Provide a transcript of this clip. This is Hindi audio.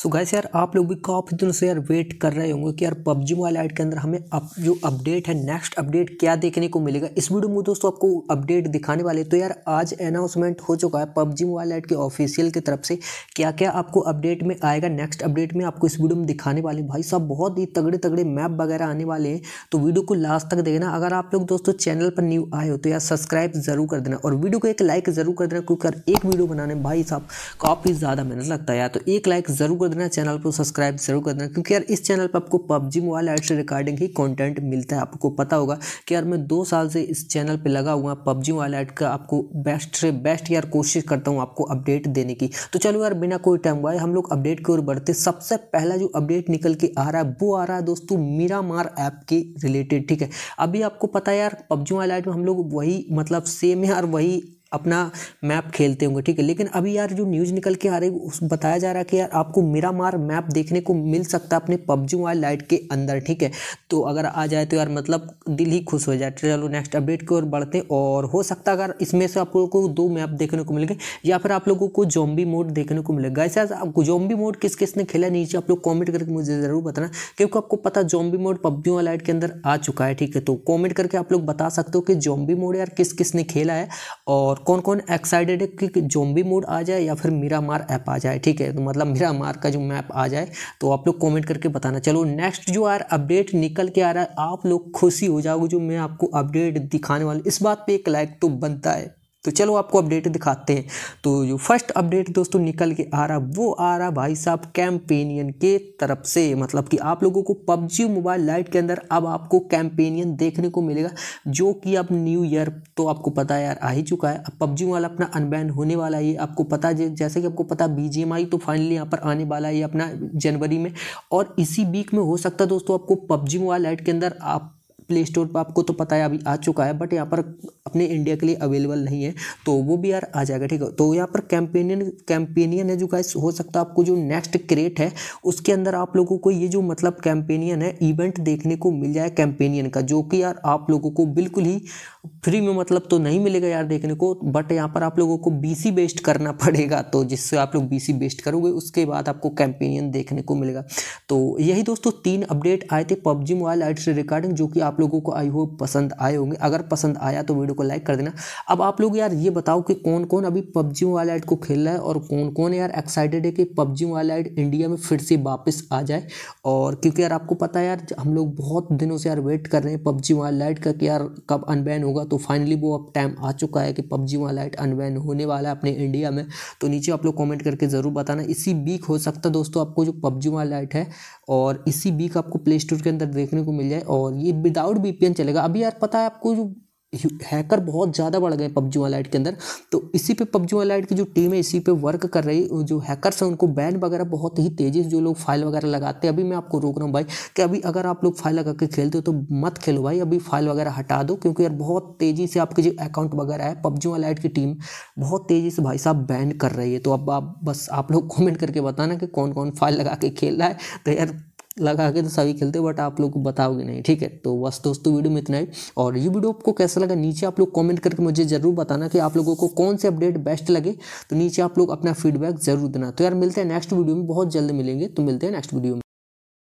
सो गाइस यार आप लोग भी काफ़ी दिनों से यार वेट कर रहे होंगे कि यार पबजी मोबाइल ऐड के अंदर हमें अब जो अपडेट है नेक्स्ट अपडेट क्या देखने को मिलेगा इस वीडियो में दोस्तों आपको अपडेट दिखाने वाले तो यार आज अनाउंसमेंट हो चुका है पबजी मोबाइल ऐड के ऑफिशियल की तरफ से क्या क्या आपको अपडेट में आएगा नेक्स्ट अपडेट में आपको इस वीडियो में दिखाने वाले भाई साहब बहुत ही तगड़े तगड़े मैप वगैरह आने वाले हैं तो वीडियो को लास्ट तक देखना अगर आप लोग दोस्तों चैनल पर न्यू आए हो तो यार सब्सक्राइब जरूर कर देना और वीडियो को एक लाइक ज़रूर कर देना क्योंकि यार एक वीडियो बनाने भाई साहब काफ़ी ज़्यादा मेहनत लगता है यार तो एक लाइक ज़रूर कर देना चैनल को सब्सक्राइब जरूर कर देना क्योंकि यार इस चैनल पर आपको पबजी मोबाइल ऐड से रिकॉर्डिंग ही कंटेंट मिलता है आपको पता होगा कि यार मैं दो साल से इस चैनल पर लगा हुआ पबजी मोबाइल ऐड का आपको बेस्ट से बेस्ट यार कोशिश करता हूँ आपको अपडेट देने की तो चलो यार बिना कोई टाइम हुआ हम लोग अपडेट की ओर बढ़ते सबसे पहला जो अपडेट निकल के आ रहा है वो आ रहा है दोस्तों मीरा मार ऐप के रिलेटेड ठीक है अभी आपको पता है यार पबजी मोबाइल ऐड में हम लोग वही मतलब सेम है और वही अपना मैप खेलते होंगे ठीक है लेकिन अभी यार जो न्यूज़ निकल के आ रही है उस बताया जा रहा है कि यार आपको मेरा मार मैप देखने को मिल सकता है अपने पबजी मोबाइल लाइट के अंदर ठीक है तो अगर आ जाए तो यार मतलब दिल ही खुश हो जाए चलो नेक्स्ट अपडेट की ओर बढ़ते हैं और हो सकता है अगर इसमें से आप लोगों को दो मैप देखने को मिलेंगे या फिर आप लोगों को जोम्बी मोड देखने को मिलेगा ऐसे आपको जोम्बी मोड किस किस ने खेला नीचे आप लोग कॉमेंट करके मुझे ज़रूर बताना क्योंकि आपको पता zombie mode PUBG mobile lite के अंदर आ चुका है ठीक है तो कॉमेंट करके आप लोग बता सकते हो कि जोम्बी मोड यार किस किस ने खेला है और कौन कौन एक्साइटेड है कि जोम्बी मोड आ जाए या फिर मीरा मार ऐप आ जाए ठीक है तो मतलब मीरा मार का जो मैप आ जाए तो आप लोग कमेंट करके बताना चलो नेक्स्ट जो यार अपडेट निकल के आ रहा है आप लोग खुशी हो जाओगे जो मैं आपको अपडेट दिखाने वाला इस बात पर एक लाइक तो बनता है तो चलो आपको अपडेट दिखाते हैं तो जो फर्स्ट अपडेट दोस्तों निकल के आ रहा वो आ रहा भाई साहब कैंपेनियन के तरफ से मतलब कि आप लोगों को पबजी मोबाइल लाइट के अंदर अब आपको कैंपेनियन देखने को मिलेगा जो कि अब न्यू ईयर तो आपको पता यार आ ही चुका है अब पबजी वाला अपना अनबैन होने वाला है आपको पता जैसे कि आपको पता बी तो फाइनली यहाँ पर आने वाला है अपना जनवरी में और इसी वीक में हो सकता है दोस्तों आपको पबजी मोबाइल लाइट के अंदर आप प्ले स्टोर पर आपको तो पता है अभी आ चुका है बट यहाँ पर अपने इंडिया के लिए अवेलेबल नहीं है तो वो भी यार आ जाएगा ठीक है तो यहाँ पर कैंपेनियन कैंपेनियन है जो गाइस हो सकता है आपको जो नेक्स्ट क्रेट है उसके अंदर आप लोगों को ये जो मतलब कैंपेनियन है इवेंट देखने को मिल जाए कैंपेनियन का जो कि यार आप लोगों को बिल्कुल ही फ्री में मतलब तो नहीं मिलेगा यार देखने को बट यहाँ पर आप लोगों को बीसी बेस्ट करना पड़ेगा तो जिससे आप लोग बी बेस्ट करोगे उसके बाद आपको कैंपेनियन देखने को मिलेगा तो यही दोस्तों तीन अपडेट आए थे पबजी मोबाइल आइट से जो कि आप लोगों को आई होप पसंद आए होंगे अगर पसंद आया तो वीडियो को लाइक कर देना अब आप लोग यार ये बताओ कि कौन कौन अभी पबजी वाला एड को खेल रहा है और कौन कौन यार एक्साइटेड है कि पबजी वाला एड इंडिया में फिर से वापस आ जाए और क्योंकि यार आपको पता है यार हम लोग बहुत दिनों से यार वेट कर रहे हैं पबजी वाला लाइट का कि यार कब अनबैन होगा तो फाइनली वो अब टाइम आ चुका है कि पबजी वाला लाइट अनबैन होने वाला है अपने इंडिया में तो नीचे आप लोग कमेंट करके ज़रूर बताना इसी वीक हो सकता है दोस्तों आपको जो पबजी वाला लाइट है और इसी वीक आपको प्ले स्टोर के अंदर देखने को मिल जाए और ये भी विदाउट वीपीएन चलेगा अभी यार पता है आपको जो हैकर बहुत ज़्यादा बढ़ गए पबजी वालाइट के अंदर तो इसी पे पबजी वालाइट की जो टीम है इसी पे वर्क कर रही जो हैकर्स हैं उनको बैन वगैरह बहुत ही तेज़ी से जो लोग फाइल वगैरह लगाते हैं अभी मैं आपको रोक रहा हूँ भाई कि अभी अगर आप लोग फाइल लगा के खेलते हो तो मत खेलो भाई अभी फाइल वगैरह हटा दो क्योंकि यार बहुत तेज़ी से आपके जो अकाउंट वगैरह है पबजी वालाइट की टीम बहुत तेज़ी से भाई साहब बैन कर रही है तो अब आप बस आप लोग कॉमेंट करके बताना कि कौन कौन फाइल लगा के खेल रहा है तो यार लगा के तो सभी खेलते बट आप लोग को बताओगे नहीं ठीक है तो बस दोस्तों वीडियो में इतना ही और ये वीडियो आपको कैसा लगा नीचे आप लोग कमेंट करके मुझे ज़रूर बताना कि आप लोगों को कौन से अपडेट बेस्ट लगे तो नीचे आप लोग अपना फीडबैक जरूर देना तो यार मिलते हैं नेक्स्ट वीडियो में बहुत जल्द मिलेंगे तो मिलते हैं नेक्स्ट वीडियो में